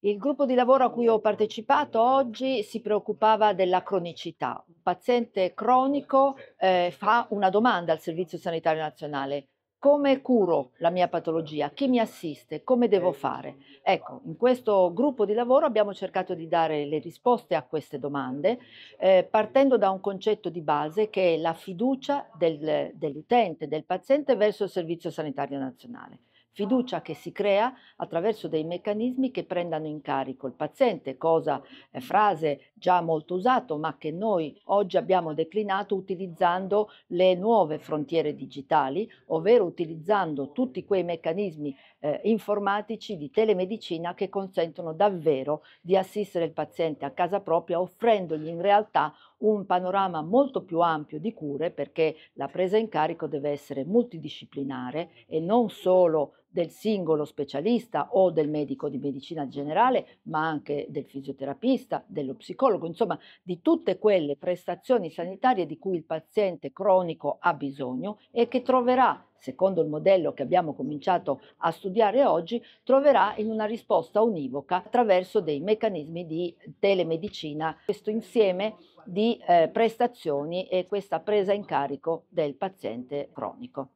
Il gruppo di lavoro a cui ho partecipato oggi si preoccupava della cronicità. Un paziente cronico eh, fa una domanda al Servizio Sanitario Nazionale. Come curo la mia patologia? Chi mi assiste? Come devo fare? Ecco, in questo gruppo di lavoro abbiamo cercato di dare le risposte a queste domande eh, partendo da un concetto di base che è la fiducia del, dell'utente, del paziente verso il Servizio Sanitario Nazionale fiducia che si crea attraverso dei meccanismi che prendano in carico il paziente, cosa, eh, frase già molto usata, ma che noi oggi abbiamo declinato utilizzando le nuove frontiere digitali, ovvero utilizzando tutti quei meccanismi eh, informatici di telemedicina che consentono davvero di assistere il paziente a casa propria, offrendogli in realtà un panorama molto più ampio di cure perché la presa in carico deve essere multidisciplinare e non solo del singolo specialista o del medico di medicina generale, ma anche del fisioterapista, dello psicologo, insomma di tutte quelle prestazioni sanitarie di cui il paziente cronico ha bisogno e che troverà secondo il modello che abbiamo cominciato a studiare oggi, troverà in una risposta univoca attraverso dei meccanismi di telemedicina, questo insieme di eh, prestazioni e questa presa in carico del paziente cronico.